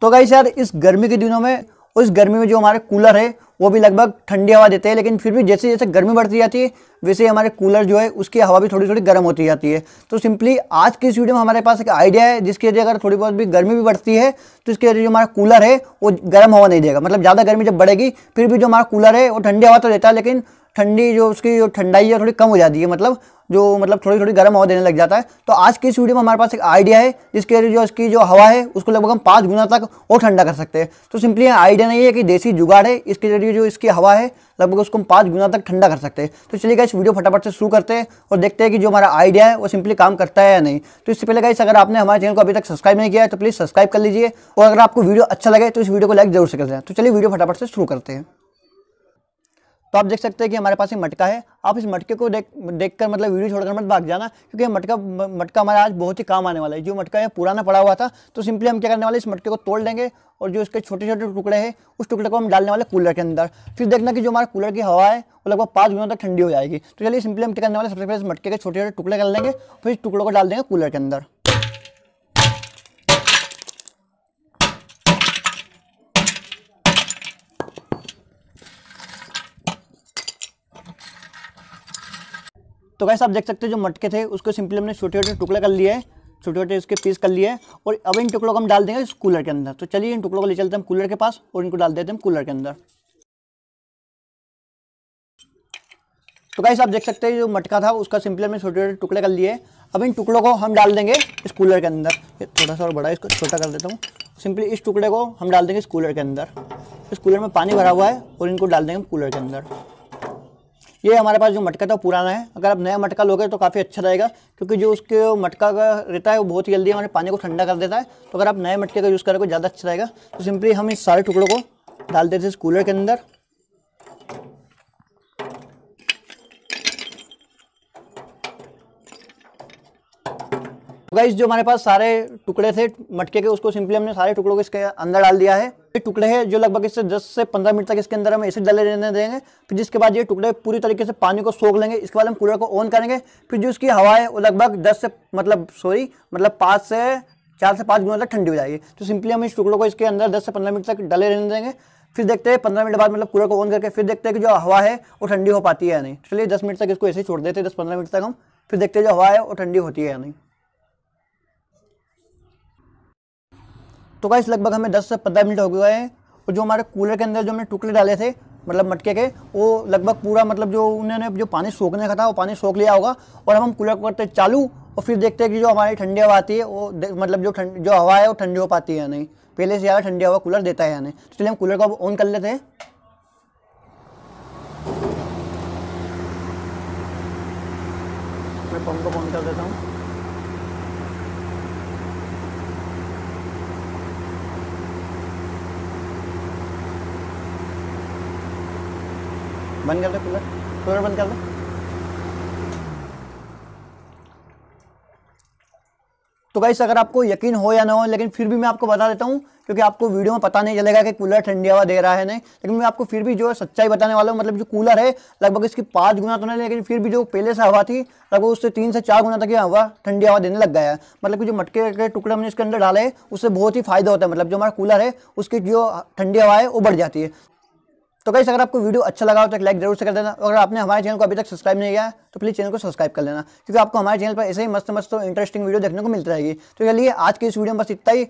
तो गाई यार इस गर्मी के दिनों में उस गर्मी में जो हमारे कूलर है वो भी लगभग ठंडी हवा देते हैं लेकिन फिर भी जैसे जैसे गर्मी बढ़ती जाती है वैसे ही हमारे कूलर जो है उसकी हवा भी थोड़ी थोड़ी गर्म होती जाती है तो सिंपली आज की इस वीडियो में हमारे पास एक आइडिया है जिसकी वजह अगर थोड़ी बहुत भी गर्मी भी बढ़ती है तो इसकी वजह जो हमारा कूलर है वो गर्म हवा नहीं देगा मतलब ज़्यादा गर्मी जब बढ़ेगी फिर भी जो हमारा कूलर है वो ठंडी हवा तो देता है लेकिन ठंडी जो उसकी जो ठंडाई है थोड़ी कम हो जाती है मतलब जो मतलब थोड़ी थोड़ी गर्म हवा देने लग जाता है तो आज की इस वीडियो में हमारे पास एक आइडिया है जिसके जो इसकी जो हवा है उसको लगभग हम पाँच गुना तक और ठंडा कर सकते हैं तो सिंपली आइडिया नहीं है कि देसी जुगाड़ है इसके जरिए जो इसकी हवा है लगभग उसको हम पाँच गुना तक ठंडा कर सकते हैं तो चलिए इस वीडियो फटाफट से शुरू करते हैं और देखते हैं कि जो हमारा आइडिया है वो सिंपली काम करता है या नहीं तो इससे पहले गाइस अगर आपने हमारे चैनल को अभी तक सब्सक्राइब नहीं किया है तो प्लीज़ सब्सक्राइब कर लीजिए और अगर आपको वीडियो अच्छा लगे तो इस वीडियो को लाइक जरूर से कर दें तो चलिए वीडियो फटाफट से शुरू करते हैं तो आप देख सकते हैं कि हमारे पास एक मटका है आप इस मटके को देख देख कर मतलब वीडियो छोड़कर मत भाग जाना क्योंकि मटका मटका हमारा आज बहुत ही काम आने वाला है जो मटका है पुराना पड़ा हुआ था तो सिंपली हम क्या करने वाले इस मटके को तोड़ देंगे और जो इसके छोटे छोटे टुकड़े हैं उस टुकड़े को हम डालने वाले कूलर के अंदर फिर देखना कि जो हमारे कूलर की हवा है वो लगभग पाँच गुना तक ठंडी हो जाएगी तो चलिए सिंपली हम क्या करने वाले सबसे पहले इस मटके के छोटे छोटे टुकड़े कर लेंगे फिर इस टुकड़ों को डाल देंगे कूलर के अंदर तो कैसे आप देख सकते हैं जो मटके थे उसको सिंपली हमने छोटे छोटे टुकड़े कर लिए छोटे छोटे इसके पीस कर लिए और अब इन टुकड़ों को हम डाल देंगे इस कूलर के अंदर तो चलिए इन टुकड़ों को ले चलते हैं हम कूलर के पास और इनको डाल देते हैं हम कूलर के अंदर तो कैसे आप देख सकते हैं जो मटका था उसका सिंपली हमने छोटे छोटे टुकड़े कर लिए अब इन टुकड़ों को हम डाल देंगे इस कूलर के अंदर थोड़ा सा और बड़ा इसको छोटा कर देता हूँ सिंपली इस टुकड़े को हम डाल देंगे इस कूलर के अंदर इस कूलर में पानी भरा हुआ है और इनको डाल देंगे हम कूलर के अंदर ये हमारे पास जो मटका था तो पुराना है अगर आप नया मटका लोगे तो काफ़ी अच्छा रहेगा क्योंकि जो उसके मटका का रहता है वो बहुत जल्दी हमारे पानी को ठंडा कर देता है तो अगर आप नए मटके का यूज़ करोगे तो ज़्यादा अच्छा रहेगा तो सिंपली हम इस सारे टुकड़ों को डाल देते हैं इस कूलर के अंदर गाइस तो जो हमारे पास सारे टुकड़े थे मटके के उसको सिंपली हमने सारे टुकड़ों को इसके अंदर डाल दिया है टुकड़े हैं जो लगभग इससे 10 से 15 मिनट तक इसके अंदर हम एसिड डाले रहने देंगे फिर जिसके बाद ये टुकड़े पूरी तरीके से पानी को सोख लेंगे इसके बाद हम कूलर को ऑन करेंगे फिर जो इसकी हवा है वो लगभग दस से मतलब सॉरी मतलब पाँच से चार से पाँच गुना तक ठंडी हो जाएगी तो सिंपली हम इस टुकड़ों को इसके अंदर दस से पंद्रह मिनट तक डाले रहने देंगे फिर देखते हैं पंद्रह मिनट बाद मतलब कूलर को ऑन करके फिर देखते हैं कि जो हवा है वो ठंडी हो पाती है या नहीं चलिए दस मिनट तक इसको ऐसे ही छोड़ देते हैं दस पंद्रह मिनट तक हम फिर देखते हैं जो हवा है वो ठंडी होती है या नहीं तो गाइस लगभग हमें 10 से 15 मिनट हो गए हैं और जो हमारे कूलर के अंदर जो हमने टुकड़े डाले थे मतलब मटके के वो लगभग पूरा मतलब जो उन्होंने जो पानी सोखने का था वो पानी सोख लिया होगा और हम कूलर को करते चालू और फिर देखते हैं कि जो हमारी ठंडी हवा आती है वो मतलब जो ठंड जो हवा है वो ठंडी हो पाती है या नहीं पहले से ज़्यादा ठंडी हवा कूलर देता है या नहीं तो चलिए हम कूलर को ऑन कर लेते हैं मैं पंप को ऑन कर देता हूँ बंद कर दो कूलर कूलर बंद कर दो तो गाइस अगर आपको यकीन हो या ना हो लेकिन फिर भी मैं आपको बता देता हूँ क्योंकि आपको वीडियो में पता नहीं चलेगा कि कूलर ठंडी हवा दे रहा है नहीं लेकिन मैं आपको फिर भी जो है सच्चाई बताने वाला हूँ मतलब जो कूलर है लगभग इसकी पाँच गुना तो नहीं लेकिन फिर भी जो पहले से हवा थी लगभग उससे तीन से चार गुना तक ये हवा ठंडी हवा देने लग गया है मतलब कि जो मटके के टुकड़े हमने इसके अंदर डाले उससे बहुत ही फायदा होता है मतलब जो हमारा कूलर है उसकी जो ठंडी हवा है वो बढ़ जाती है तो कैसे अगर आपको वीडियो अच्छा लगा हो तो एक लाइक जरूर से कर देना अगर आपने हमारे चैनल को अभी तक सब्सक्राइब नहीं किया तो प्लीज़ चैनल को सब्सक्राइब कर लेना क्योंकि आपको हमारे चैनल पर ऐसे ही मस्त मस्त तो इंटरेस्टिंग वीडियो देखने को मिलती रहेगी तो चलिए आज की इस वीडियो में बस इतना ही